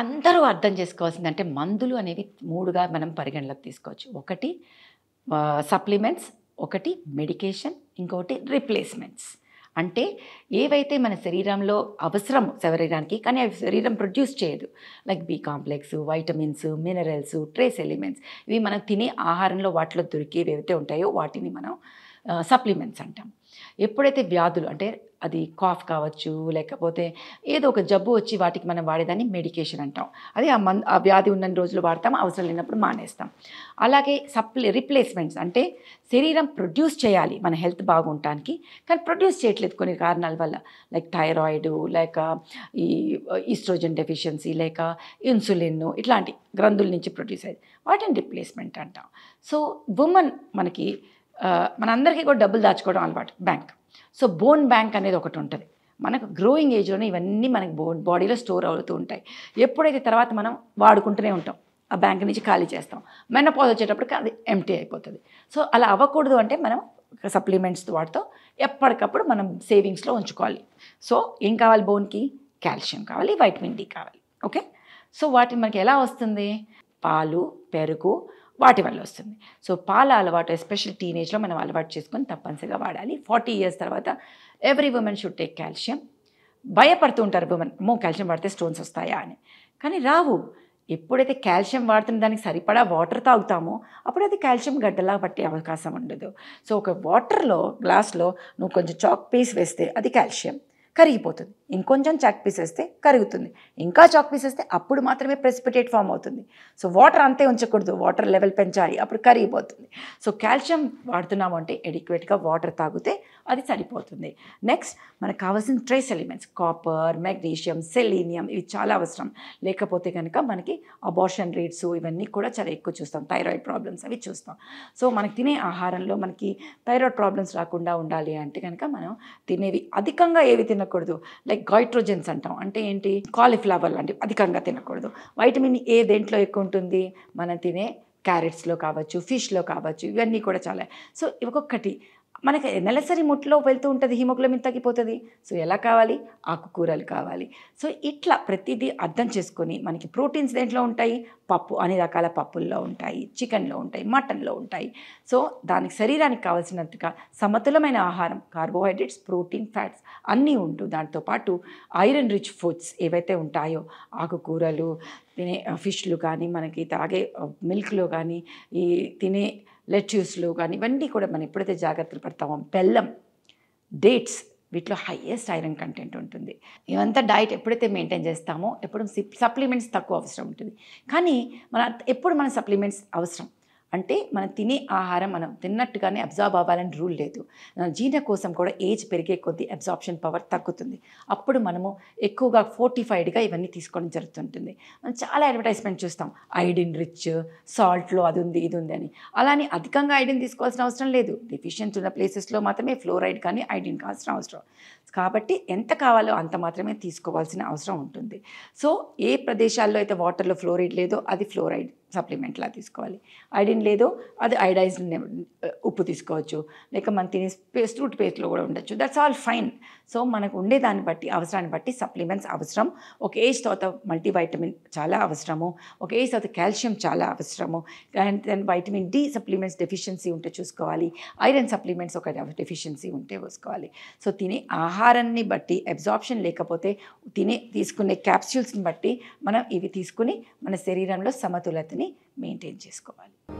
అందరూ అర్థం చేసుకోవాల్సిందంటే మందులు అనేవి మూడుగా మనం పరిగణలోకి తీసుకోవచ్చు ఒకటి సప్లిమెంట్స్ ఒకటి మెడికేషన్ ఇంకొకటి రిప్లేస్మెంట్స్ అంటే ఏవైతే మన శరీరంలో అవసరం శరీరానికి కానీ అవి శరీరం ప్రొడ్యూస్ చేయదు like B complex vitamins minerals trace elements ఇవి మనం తినే ఆహారంలో వాటిలో దొరికేవి ఏవైతే ఉంటాయో వాటిని మనం సప్లిమెంట్స్ అంటాం ఎప్పుడైతే వ్యాధులు అంటే అది కాఫ్ కావచ్చు లేకపోతే ఏదో ఒక జబ్బు వచ్చి వాటికి మనం వాడేదాన్ని మెడికేషన్ అంటాం అది ఆ మన్ ఆ వ్యాధి ఉన్న రోజులు వాడతాం అవసరం లేనప్పుడు మానేస్తాం అలాగే సప్లై రిప్లేస్మెంట్స్ అంటే శరీరం ప్రొడ్యూస్ చేయాలి మన హెల్త్ బాగుండటానికి కానీ ప్రొడ్యూస్ చేయట్లేదు కొన్ని కారణాల వల్ల లైక్ థైరాయిడు లేక ఈ ఈస్ట్రోజన్ డెఫిషియన్సీ లేక ఇన్సులిన్ ఇట్లాంటి గ్రంథుల నుంచి ప్రొడ్యూస్ అయ్యేది వాటిని రిప్లేస్మెంట్ అంటాం సో ఉమెన్ మనకి మనందరికీ కూడా డబ్బులు దాచుకోవడం అలవాటు బ్యాంక్ సో బోన్ బ్యాంక్ అనేది ఒకటి ఉంటుంది మనకు గ్రోయింగ్ ఏజ్లోనే ఇవన్నీ మనకి బోన్ బాడీలో స్టోర్ అవుతూ ఉంటాయి ఎప్పుడైతే తర్వాత మనం వాడుకుంటూనే ఉంటాం ఆ బ్యాంక్ నుంచి ఖాళీ చేస్తాం పోజ్ వచ్చేటప్పటికి అది ఎంటీ అయిపోతుంది సో అలా అవ్వకూడదు అంటే మనం సప్లిమెంట్స్ వాటితో ఎప్పటికప్పుడు మనం సేవింగ్స్లో ఉంచుకోవాలి సో ఏం కావాలి బోన్కి కాల్షియం కావాలి వైటమిన్ డి కావాలి ఓకే సో వాటిని మనకి ఎలా వస్తుంది పాలు పెరుగు వాటి వల్ల వస్తుంది సో పాల అలవాటు ఎస్పెషల్ టీనేజ్లో మనం అలవాటు చేసుకొని తప్పనిసరిగా వాడాలి ఫార్టీ ఇయర్స్ తర్వాత every women should take calcium భయపడుతూ ఉంటారు ఉమెన్ మో కాల్షియం వాడితే స్టోన్స్ వస్తాయా అని కానీ రావు ఎప్పుడైతే కాల్షియం వాడుతున్న దానికి సరిపడా వాటర్ తాగుతామో అప్పుడు అది కాల్షియం గడ్డలా పట్టే అవకాశం ఉండదు సో ఒక వాటర్లో గ్లాస్లో నువ్వు కొంచెం చాక్ పీస్ వేస్తే అది కాల్షియం కరిగిపోతుంది ఇంకొంచెం చాక్ పీస్ వేస్తే కరుగుతుంది ఇంకా చాక్ పీస్ వేస్తే అప్పుడు మాత్రమే ప్రెసిపిటేట్ ఫామ్ అవుతుంది సో వాటర్ అంతే ఉంచకూడదు వాటర్ లెవెల్ పెంచాలి అప్పుడు కరిగిపోతుంది సో కాల్షియం వాడుతున్నాము అంటే ఎడిక్వేట్గా వాటర్ తాగితే అది సరిపోతుంది నెక్స్ట్ మనకు కావాల్సిన trace elements copper magnesium selenium ఇవి చాలా అవసరం లేకపోతే కనుక మనకి అబార్షన్ రేట్స్ ఇవన్నీ కూడా చాలా ఎక్కువ చూస్తాం థైరాయిడ్ ప్రాబ్లమ్స్ అవి చూస్తాం సో మనకి తినే ఆహారంలో మనకి థైరాయిడ్ ప్రాబ్లమ్స్ రాకుండా ఉండాలి అంటే కనుక మనం తినేవి అధికంగా ఏవి తిన తినకూడదు లైక్ గైట్రోజన్స్ అంటాం అంటే ఏంటి కాలీఫ్లవర్ లాంటివి అధికంగా తినకూడదు వైటమిన్ ఏ దేంట్లో ఎక్కువ ఉంటుంది మనం తినే క్యారెట్స్లో కావచ్చు ఫిష్లో కావచ్చు ఇవన్నీ కూడా చాలా సో ఒక్కొక్కటి మనకి నెలసరి ముట్లో వెళ్తూ ఉంటుంది హిమోగ్లోబిన్ తగ్గిపోతుంది సో ఎలా కావాలి ఆకుకూరలు కావాలి సో ఇట్లా ప్రతిదీ అర్థం చేసుకొని మనకి ప్రోటీన్స్ దేంట్లో ఉంటాయి పప్పు అన్ని రకాల పప్పుల్లో ఉంటాయి చికెన్లో ఉంటాయి మటన్లో ఉంటాయి సో దానికి శరీరానికి కావాల్సినట్టుగా సమతులమైన ఆహారం కార్బోహైడ్రేట్స్ ప్రోటీన్ ఫ్యాట్స్ అన్నీ ఉంటూ దాంతోపాటు ఐరన్ రిచ్ ఫుడ్స్ ఏవైతే ఉంటాయో ఆకుకూరలు తినే ఫిష్లు కానీ మనకి తాగే మిల్క్లో కానీ ఈ తినే లెట్యూస్లు కానీ ఇవన్నీ కూడా మనం ఎప్పుడైతే జాగ్రత్తలు పడతామో బెల్లం డేట్స్ వీటిలో హైయెస్ట్ ఐరన్ కంటెంట్ ఉంటుంది ఇవంతా డైట్ ఎప్పుడైతే మెయింటైన్ చేస్తామో ఎప్పుడు సప్లిమెంట్స్ తక్కువ అవసరం ఉంటుంది కానీ మన ఎప్పుడు మన సప్లిమెంట్స్ అవసరం అంటే మనం తినే ఆహారం మనం తిన్నట్టుగానే అబ్జార్బ్ అవ్వాలని రూల్ లేదు జీర్ణ కోసం కూడా ఏజ్ పెరిగే కొద్దీ అబ్జార్ప్షన్ పవర్ తగ్గుతుంది అప్పుడు మనము ఎక్కువగా ఫోర్టిఫైడ్గా ఇవన్నీ తీసుకోవడం జరుగుతుంటుంది మనం చాలా అడ్వర్టైజ్మెంట్ చూస్తాం ఐడిన్ రిచ్ సాల్ట్లో అది ఉంది ఇది ఉంది అని అలానే అధికంగా ఐడిన్ తీసుకోవాల్సిన అవసరం లేదు డెఫిషియన్స్ ఉన్న ప్లేసెస్లో మాత్రమే ఫ్లోరైడ్ కానీ ఐడిన్ కావాల్సిన అవసరం కాబట్టి ఎంత కావాలో అంత మాత్రమే తీసుకోవాల్సిన అవసరం ఉంటుంది సో ఏ ప్రదేశాల్లో అయితే వాటర్లో ఫ్లోరైడ్ లేదో అది ఫ్లోరైడ్ సప్లిమెంట్లా తీసుకోవాలి ఐడిన్ లేదో అది ఐడైజ్ ఉప్పు తీసుకోవచ్చు లేక మనం తినే పేస్ట్ ఫ్రూట్ పేస్ట్లో కూడా ఉండొచ్చు దట్స్ ఆల్ ఫైన్ సో మనకు ఉండే దాన్ని బట్టి అవసరాన్ని బట్టి సప్లిమెంట్స్ అవసరం ఒక ఏజ్ తర్వాత మల్టీవైటమిన్ చాలా అవసరము ఒక ఏజ్ తర్వాత కాల్షియం చాలా అవసరము and then vitamin D supplements deficiency ఉంటే చూసుకోవాలి ఐరన్ సప్లిమెంట్స్ ఒక డెఫిషియన్సీ ఉంటే చూసుకోవాలి సో తినే ఆహారాన్ని బట్టి అబ్జార్ప్షన్ లేకపోతే తినే తీసుకునే క్యాప్సూల్స్ని బట్టి మనం ఇవి తీసుకుని మన శరీరంలో సమతులత హెల్త్ని మెయింటైన్ చేసుకోవాలి